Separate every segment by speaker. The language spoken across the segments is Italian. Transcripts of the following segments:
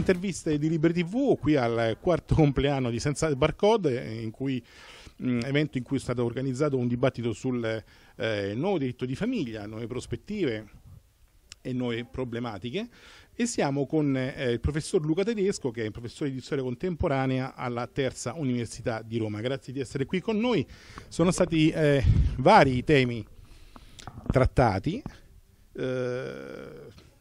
Speaker 1: interviste di Liberty TV qui al quarto compleanno di Senza Barcode, in cui, mm, evento in cui è stato organizzato un dibattito sul eh, nuovo diritto di famiglia, nuove prospettive e nuove problematiche. E siamo con eh, il professor Luca Tedesco, che è professore di storia contemporanea alla Terza Università di Roma. Grazie di essere qui con noi. Sono stati eh, vari i temi trattati, eh,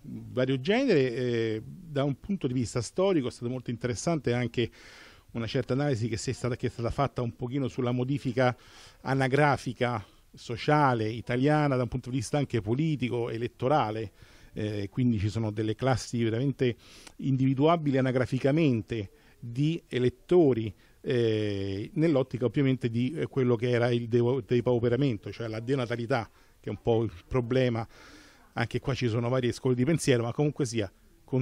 Speaker 1: vario genere. Eh, da un punto di vista storico è stato molto interessante anche una certa analisi che, stata, che è stata fatta un pochino sulla modifica anagrafica sociale italiana da un punto di vista anche politico, elettorale. Eh, quindi ci sono delle classi veramente individuabili anagraficamente di elettori eh, nell'ottica ovviamente di eh, quello che era il depauperamento, cioè la denatalità, che è un po' il problema. Anche qua ci sono varie scuole di pensiero, ma comunque sia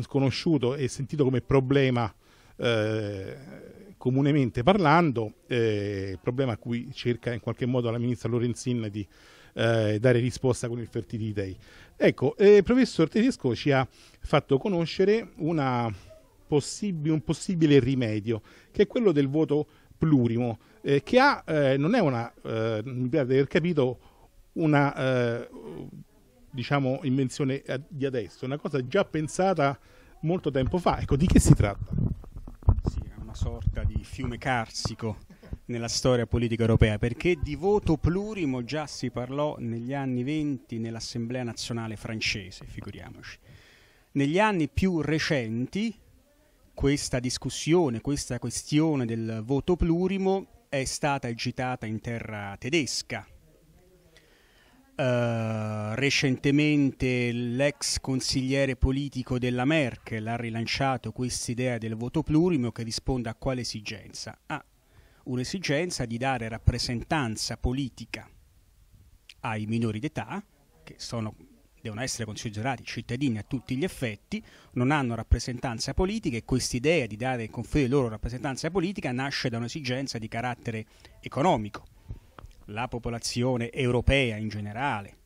Speaker 1: conosciuto e sentito come problema eh, comunemente parlando, eh, problema a cui cerca in qualche modo la ministra Lorenzin di eh, dare risposta con il Fertility Day. Ecco, il eh, professor Tedesco ci ha fatto conoscere possib un possibile rimedio, che è quello del voto plurimo, eh, che ha, eh, non è una, mi piace aver capito, una, eh, diciamo, invenzione eh, di adesso, è una cosa già pensata molto tempo fa. Ecco, di che si tratta? Sì, è una sorta di
Speaker 2: fiume carsico nella storia politica europea, perché di voto plurimo già si parlò negli anni 20 nell'Assemblea nazionale francese, figuriamoci. Negli anni più recenti questa discussione, questa questione del voto plurimo è stata agitata in terra tedesca, eh, recentemente l'ex consigliere politico della Merkel ha rilanciato quest'idea del voto plurimo che risponde a quale esigenza? A un'esigenza di dare rappresentanza politica ai minori d'età, che sono, devono essere considerati cittadini a tutti gli effetti, non hanno rappresentanza politica e quest'idea di dare e conferire loro rappresentanza politica nasce da un'esigenza di carattere economico la popolazione europea in generale,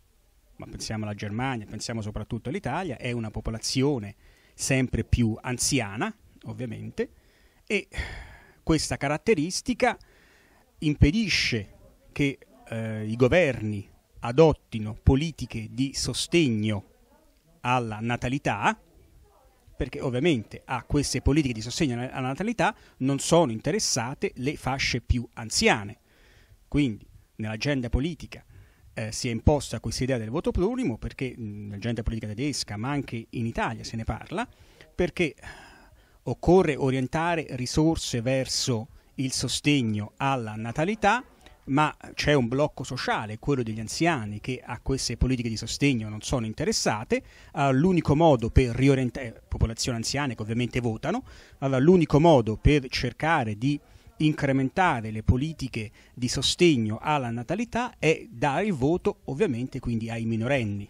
Speaker 2: ma pensiamo alla Germania, pensiamo soprattutto all'Italia, è una popolazione sempre più anziana, ovviamente, e questa caratteristica impedisce che eh, i governi adottino politiche di sostegno alla natalità, perché ovviamente a queste politiche di sostegno alla natalità non sono interessate le fasce più anziane. Quindi nell'agenda politica eh, si è imposta questa idea del voto plurimo, perché nell'agenda politica tedesca, ma anche in Italia se ne parla, perché eh, occorre orientare risorse verso il sostegno alla natalità, ma c'è un blocco sociale, quello degli anziani, che a queste politiche di sostegno non sono interessate. Allora, l'unico modo per riorientare, eh, popolazione anziana che ovviamente votano, allora, l'unico modo per cercare di incrementare le politiche di sostegno alla natalità è dare il voto ovviamente quindi ai minorenni,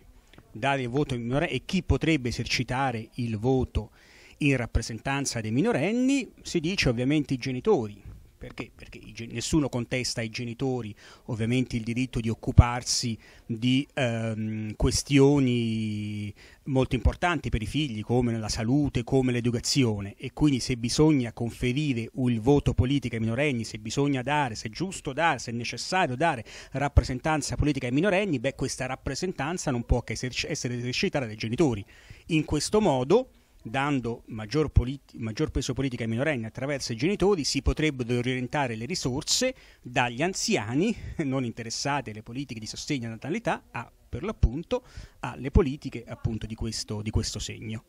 Speaker 2: dare il voto ai minorenni e chi potrebbe esercitare il voto in rappresentanza dei minorenni si dice ovviamente i genitori, perché? Perché nessuno contesta ai genitori ovviamente il diritto di occuparsi di ehm, questioni molto importanti per i figli, come la salute, come l'educazione, e quindi se bisogna conferire il voto politico ai minorenni, se bisogna dare, se è giusto dare, se è necessario dare rappresentanza politica ai minorenni, beh, questa rappresentanza non può che essere esercitata dai genitori. In questo modo dando maggior, politi- maggior, peso politico ai minorenni attraverso i genitori, si potrebbero orientare le risorse dagli anziani non interessati alle politiche di sostegno alla natalità a, per l'appunto, alle politiche appunto di questo, di questo segno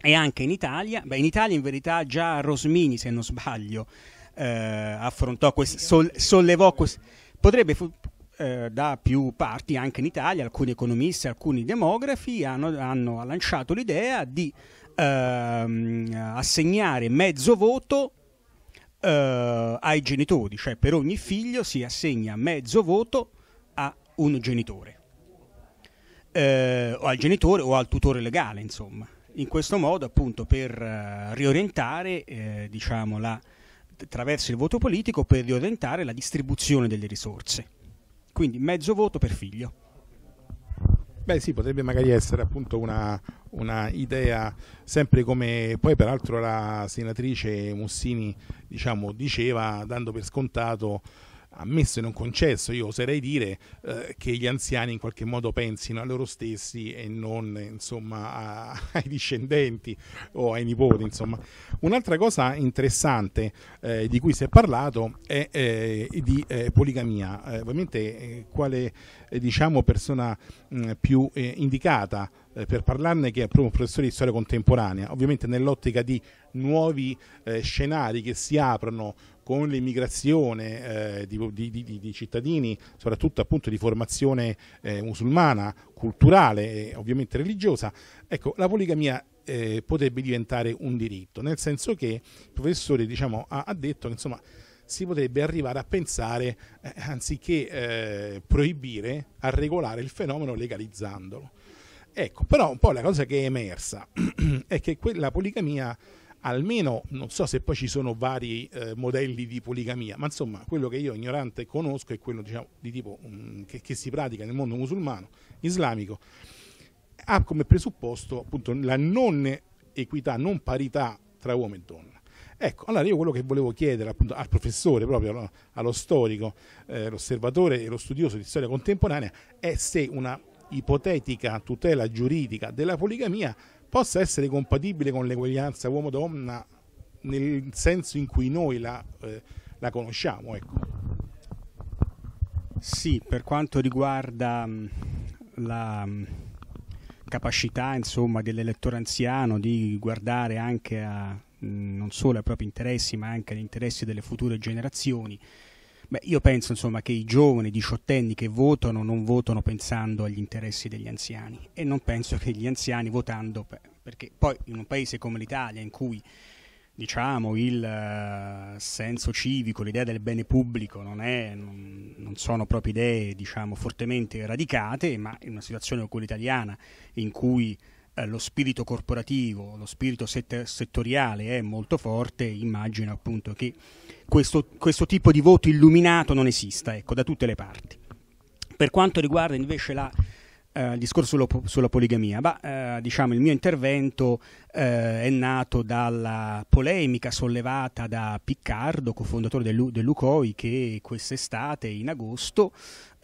Speaker 2: e anche in Italia. Beh, in Italia in verità già Rosmini, se non sbaglio, eh, affrontò questo, sol, sollevò questo. Potrebbe, eh, da più parti anche in Italia, alcuni economisti, alcuni demografi hanno, hanno lanciato l'idea di ehm, assegnare mezzo voto eh, ai genitori, cioè per ogni figlio si assegna mezzo voto a un genitore, eh, o al genitore o al tutore legale, insomma. In questo modo, appunto, per eh, riorientare, eh, diciamo, la, attraverso il voto politico, per riorientare la distribuzione delle risorse quindi mezzo voto per figlio.
Speaker 1: Beh sì, potrebbe magari essere appunto una, una idea, sempre come poi peraltro la senatrice Mussini diciamo, diceva, dando per scontato ammesso e non concesso, io oserei dire eh, che gli anziani in qualche modo pensino a loro stessi e non insomma, a, ai discendenti o ai nipoti. Insomma. Un'altra cosa interessante eh, di cui si è parlato è eh, di eh, poligamia. Eh, ovviamente eh, quale diciamo, persona mh, mm, più indicata per parlarne che è proprio un professore di storia contemporanea, ovviamente nell'ottica di nuovi scenari che si aprono con l'immigrazione eh, di, di, di, di, cittadini, soprattutto appunto di formazione eh, musulmana, culturale e ovviamente religiosa, ecco, la poligamia eh, potrebbe diventare un diritto, nel senso che il professore diciamo, ha, ha, detto che insomma, si potrebbe arrivare a pensare, eh, anziché eh, proibire, a regolare il fenomeno legalizzandolo. Ecco, però po' la cosa che è emersa è che la poligamia almeno non so se poi ci sono vari eh, modelli di poligamia, ma insomma quello che io ignorante conosco è quello diciamo, di tipo um, che, che, si pratica nel mondo musulmano, islamico, ha come presupposto appunto la non equità, non parità tra uomo e donna. Ecco, allora io quello che volevo chiedere appunto al professore, proprio allo, storico, eh, l'osservatore e lo studioso di storia contemporanea, è se una ipotetica tutela giuridica della poligamia possa essere compatibile con l'eguaglianza uomo-donna nel senso in cui noi la, eh, la conosciamo. Ecco. Sì, per quanto
Speaker 2: riguarda mm, la mm, capacità insomma, dell'elettore anziano di guardare anche a, mm, non solo ai propri interessi ma anche agli interessi delle future generazioni, Beh, io penso insomma, che i giovani diciottenni che votano non votano pensando agli interessi degli anziani e non penso che gli anziani votando, perché poi in un paese come l'Italia in cui diciamo, il eh, senso civico, l'idea del bene pubblico non, è, non, non sono proprio idee diciamo, fortemente radicate, ma in una situazione come quella italiana in cui eh, lo spirito corporativo, lo spirito set- settoriale è molto forte, immagino appunto che questo, questo tipo di voto illuminato non esista, ecco, da tutte le parti. Per quanto riguarda invece la Uh, discorso sulla, sulla poligamia, ma uh, diciamo il mio intervento uh, è nato dalla polemica sollevata da Piccardo, cofondatore dell'U- dell'UCOI, che quest'estate, in agosto,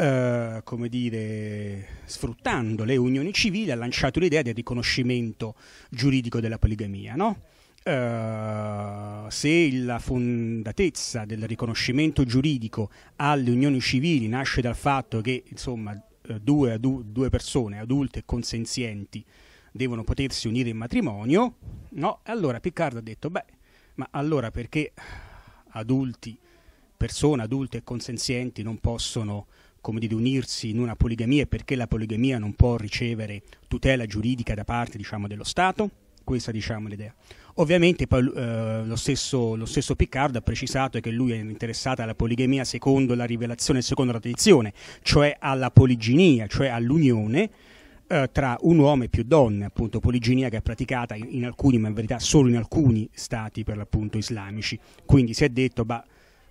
Speaker 2: eh, come dire, sfruttando le unioni civili, ha lanciato l'idea del riconoscimento giuridico della poligamia, no? Uh, se la fondatezza del riconoscimento giuridico alle unioni civili nasce dal fatto che insomma, eh, due, adu- due, persone adulte e consenzienti devono potersi unire in matrimonio, no? allora Piccardo ha detto, beh, ma allora perché adulti, persone adulte e consenzienti non possono come dire, unirsi in una poligamia e perché la poligamia non può ricevere tutela giuridica da parte diciamo, dello Stato. Questa diciamo, è l'idea. Ovviamente poi eh, lo, stesso, lo stesso Piccardo ha precisato che lui è interessato alla poligamia secondo la rivelazione, secondo la tradizione, cioè alla poliginia, cioè all'unione, eh, tra un uomo e più donne, appunto poliginia che è praticata in, alcuni, ma in verità solo in alcuni stati per l'appunto islamici. Quindi si è detto, bah,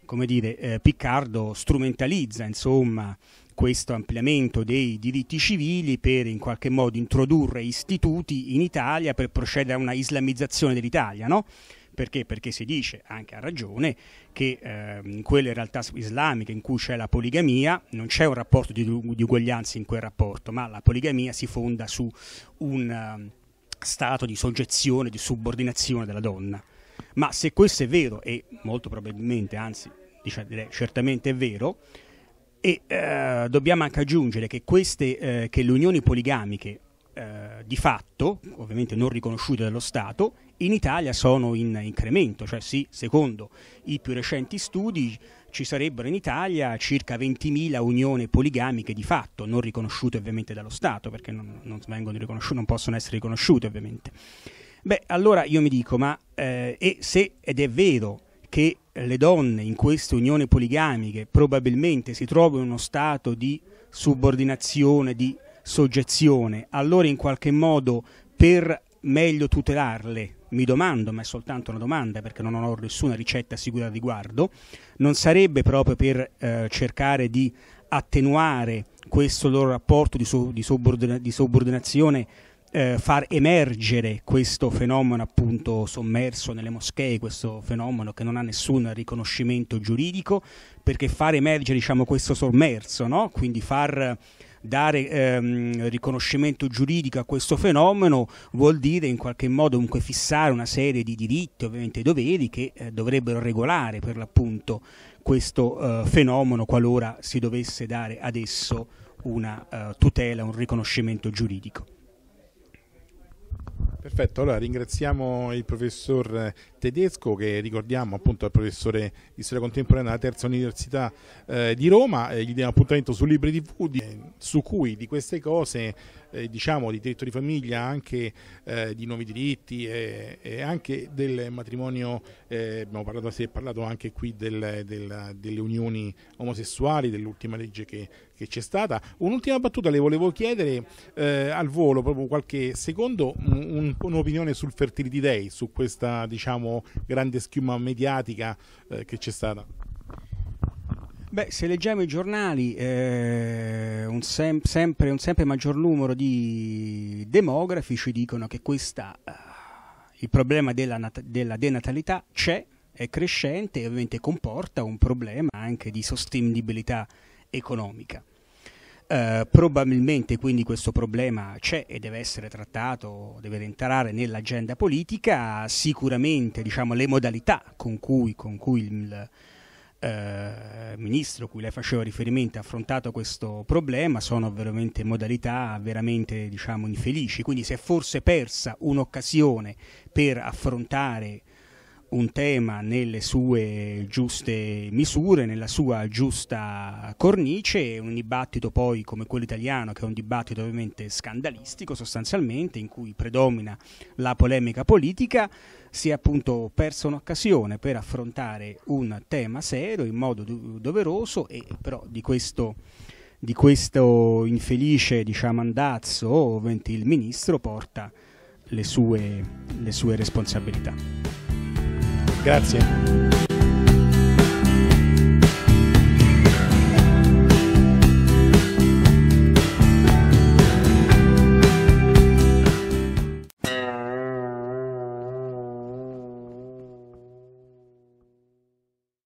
Speaker 2: come dire, eh, Piccardo strumentalizza insomma, questo ampliamento dei diritti civili per in qualche modo introdurre istituti in Italia per procedere a una islamizzazione dell'Italia, no? Perché? Perché si dice, anche a ragione, che eh, in quelle realtà islamiche in cui c'è la poligamia non c'è un rapporto di, di uguaglianza in quel rapporto, ma la poligamia si fonda su un uh, stato di soggezione, di subordinazione della donna. Ma se questo è vero, e molto probabilmente, anzi diciamo, direi, certamente è vero, e eh, dobbiamo anche aggiungere che, queste, eh, che le unioni poligamiche eh, di fatto, ovviamente non riconosciute dallo Stato, in Italia sono in incremento, cioè sì, secondo i più recenti studi ci sarebbero in Italia circa 20.000 unioni poligamiche di fatto, non riconosciute ovviamente dallo Stato, perché non, non, non possono essere riconosciute ovviamente. Beh, allora io mi dico, ma eh, se ed è vero che le donne in queste unioni poligamiche probabilmente si trovano in uno stato di subordinazione, di soggezione, allora in qualche modo per meglio tutelarle, mi domando, ma è soltanto una domanda perché non ho nessuna ricetta sicura al riguardo, non sarebbe proprio per eh, cercare di attenuare questo loro rapporto di, so, di, subordina, di, subordinazione eh, far emergere questo fenomeno appunto sommerso nelle moschee, questo fenomeno che non ha nessun riconoscimento giuridico, perché far emergere diciamo, questo sommerso, no? quindi far dare ehm, riconoscimento giuridico a questo fenomeno vuol dire in qualche modo comunque fissare una serie di diritti, ovviamente doveri, che eh, dovrebbero regolare per l'appunto questo eh, fenomeno qualora si dovesse dare ad esso una eh, tutela, un riconoscimento giuridico.
Speaker 1: Perfetto, allora ringraziamo il professor eh, tedesco che ricordiamo appunto è professore di storia contemporanea alla terza università eh, di Roma, eh, gli diamo appuntamento su Libri TV di, su cui di queste cose eh, diciamo di diritto di famiglia, anche eh, di nuovi diritti e, anche del matrimonio, eh, abbiamo parlato, si è parlato anche qui del, del, delle unioni omosessuali, dell'ultima legge che che c'è stata. Un'ultima battuta le volevo chiedere eh, al volo, proprio qualche secondo, un'opinione sul Fertility Day, su questa diciamo, diciamo, grande schiuma mediatica eh, che c'è stata?
Speaker 2: Beh, se leggiamo i giornali, eh, un sem sempre, un sempre maggior numero di demografi ci dicono che questa, uh, il problema della, della denatalità c'è, è crescente e ovviamente comporta un problema anche di sostenibilità economica. Eh, probabilmente quindi questo problema c'è e deve essere trattato, deve entrare nell'agenda politica, sicuramente diciamo, le modalità con cui, con cui il, eh, ministro cui lei faceva riferimento ha affrontato questo problema sono veramente modalità veramente diciamo, infelici, quindi si è forse persa un'occasione per affrontare un tema nelle sue giuste misure, nella sua giusta cornice, un dibattito poi come quello italiano, che è un dibattito ovviamente scandalistico sostanzialmente, in cui predomina la polemica politica, si è appunto persa un'occasione per affrontare un tema serio in modo doveroso e però di questo di questo infelice diciamo, andazzo, ovviamente il ministro porta le sue, le sue responsabilità. Grazie.